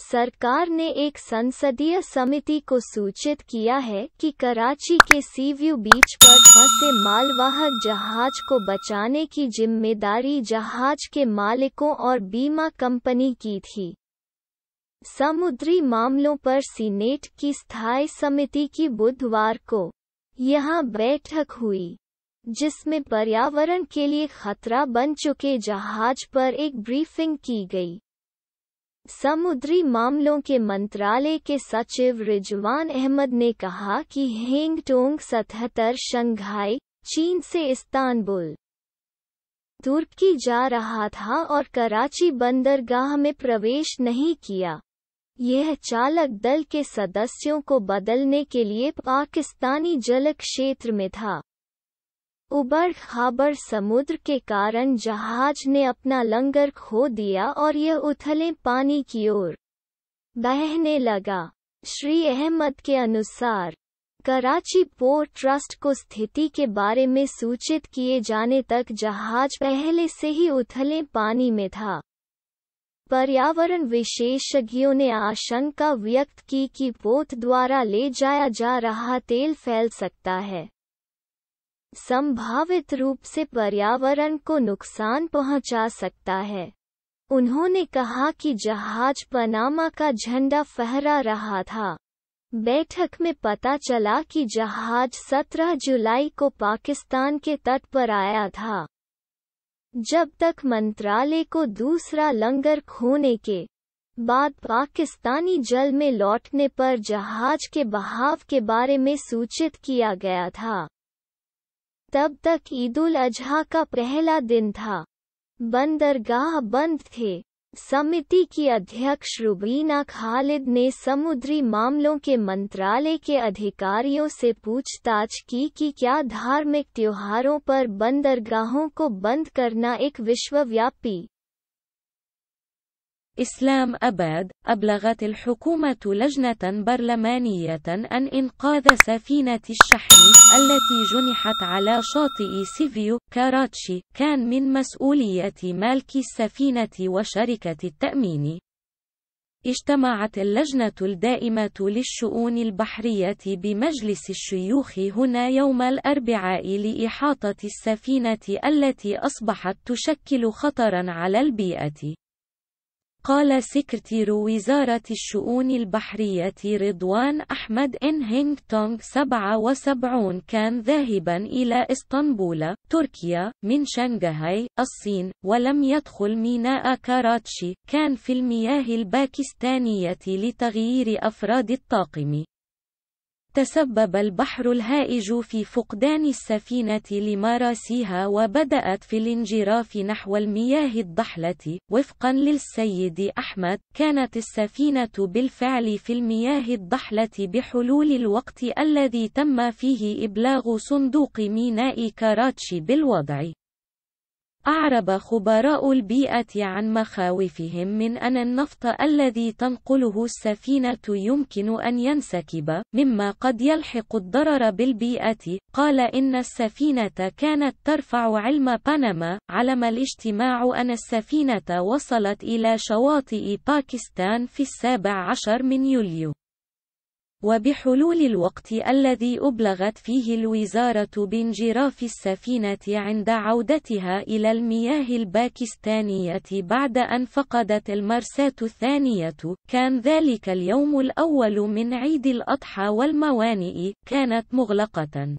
सरकार ने एक संसदीय समिति को सूचित किया है कि कराची के सीव्यू बीच पर फंसे मालवाहक जहाज को बचाने की जिम्मेदारी जहाज के मालिकों और बीमा कंपनी की थी समुद्री मामलों पर सीनेट की स्थायी समिति की बुधवार को यहां बैठक हुई जिसमें पर्यावरण के लिए खतरा बन चुके जहाज पर एक ब्रीफिंग की गई समुद्री मामलों के मंत्रालय के सचिव रिजवान अहमद ने कहा कि हेंगटोंग सतहत्तर शंघाई चीन से इस्तानबुल तुर्की जा रहा था और कराची बंदरगाह में प्रवेश नहीं किया यह चालक दल के सदस्यों को बदलने के लिए पाकिस्तानी जल क्षेत्र में था उबर हाबर समुद्र के कारण जहाज ने अपना लंगर खो दिया और यह उथले पानी की ओर बहने लगा श्री अहमद के अनुसार कराची पोर्ट ट्रस्ट को स्थिति के बारे में सूचित किए जाने तक जहाज पहले से ही उथले पानी में था पर्यावरण विशेषज्ञों ने आशंका व्यक्त की कि पोत द्वारा ले जाया जा रहा तेल फैल सकता है संभावित रूप से पर्यावरण को नुकसान पहुंचा सकता है उन्होंने कहा कि जहाज पनामा का झंडा फहरा रहा था बैठक में पता चला कि जहाज 17 जुलाई को पाकिस्तान के तट पर आया था जब तक मंत्रालय को दूसरा लंगर खोने के बाद पाकिस्तानी जल में लौटने पर जहाज के बहाव के बारे में सूचित किया गया था तब तक ईद उल अजहा का पहला दिन था बंदरगाह बंद थे समिति की अध्यक्ष रुबीना खालिद ने समुद्री मामलों के मंत्रालय के अधिकारियों से पूछताछ की कि क्या धार्मिक त्योहारों पर बंदरगाहों को बंद करना एक विश्वव्यापी إسلام أباد أبلغت الحكومة لجنة برلمانية أن إنقاذ سفينة الشحن التي جنحت على شاطئ سيفيو كاراتشي كان من مسؤولية مالك السفينة وشركة التأمين اجتمعت اللجنة الدائمة للشؤون البحرية بمجلس الشيوخ هنا يوم الأربعاء لإحاطة السفينة التي أصبحت تشكل خطرًا على البيئة. قال سكرتير وزارة الشؤون البحرية رضوان أحمد إن هينغ تونغ 77 كان ذاهبا إلى إسطنبول، تركيا، من شنغهاي، الصين، ولم يدخل ميناء كاراتشي، كان في المياه الباكستانية لتغيير أفراد الطاقم. تسبب البحر الهائج في فقدان السفينة لمراسيها وبدأت في الانجراف نحو المياه الضحلة. وفقا للسيد أحمد، كانت السفينة بالفعل في المياه الضحلة بحلول الوقت الذي تم فيه إبلاغ صندوق ميناء كاراتشي بالوضع. أعرب خبراء البيئة عن مخاوفهم من أن النفط الذي تنقله السفينة يمكن أن ينسكب، مما قد يلحق الضرر بالبيئة. قال إن السفينة كانت ترفع علم بنما، علم الاجتماع أن السفينة وصلت إلى شواطئ باكستان في السابع عشر من يوليو. وبحلول الوقت الذي أبلغت فيه الوزارة بانجراف السفينة عند عودتها إلى المياه الباكستانية بعد أن فقدت المرساة الثانية، كان ذلك اليوم الأول من عيد الأضحى والموانئ، كانت مغلقة.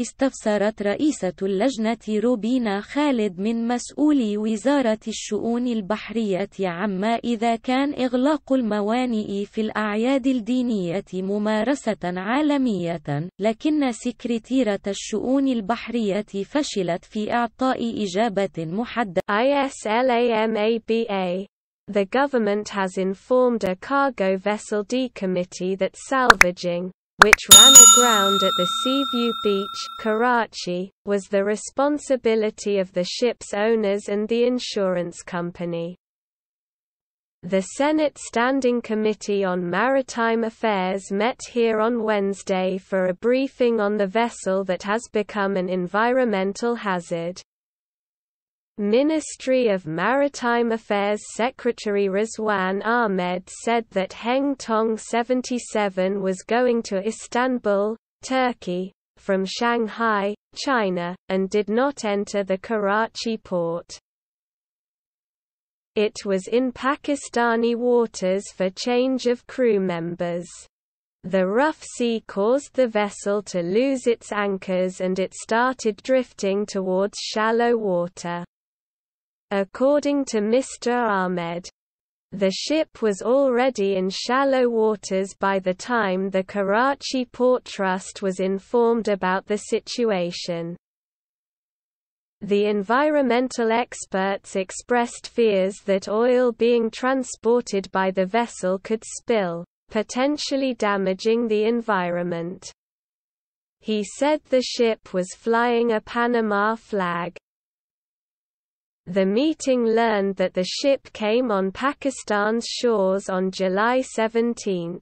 استفسرت رئيسة اللجنة روبينا خالد من مسؤولي وزارة الشؤون البحرية عما إذا كان إغلاق الموانئ في الأعياد الدينية ممارسة عالمية، لكن سكرتيرة الشؤون البحرية فشلت في إعطاء إجابة محددة. ISLAMABA The government has informed a cargo vessel D committee that salvaging which ran aground at the Seaview Beach, Karachi, was the responsibility of the ship's owners and the insurance company. The Senate Standing Committee on Maritime Affairs met here on Wednesday for a briefing on the vessel that has become an environmental hazard. Ministry of Maritime Affairs Secretary Rizwan Ahmed said that Heng Tong 77 was going to Istanbul, Turkey, from Shanghai, China, and did not enter the Karachi port. It was in Pakistani waters for change of crew members. The rough sea caused the vessel to lose its anchors and it started drifting towards shallow water. According to Mr. Ahmed, the ship was already in shallow waters by the time the Karachi Port Trust was informed about the situation. The environmental experts expressed fears that oil being transported by the vessel could spill, potentially damaging the environment. He said the ship was flying a Panama flag. The meeting learned that the ship came on Pakistan's shores on July 17.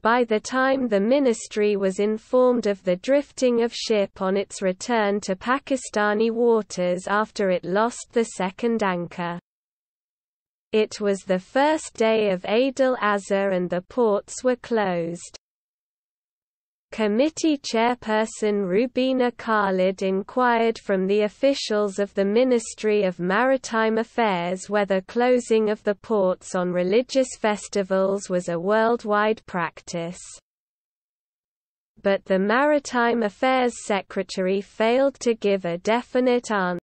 By the time the ministry was informed of the drifting of ship on its return to Pakistani waters after it lost the second anchor. It was the first day of Adil Azhar and the ports were closed. Committee chairperson Rubina Khalid inquired from the officials of the Ministry of Maritime Affairs whether closing of the ports on religious festivals was a worldwide practice. But the Maritime Affairs Secretary failed to give a definite answer.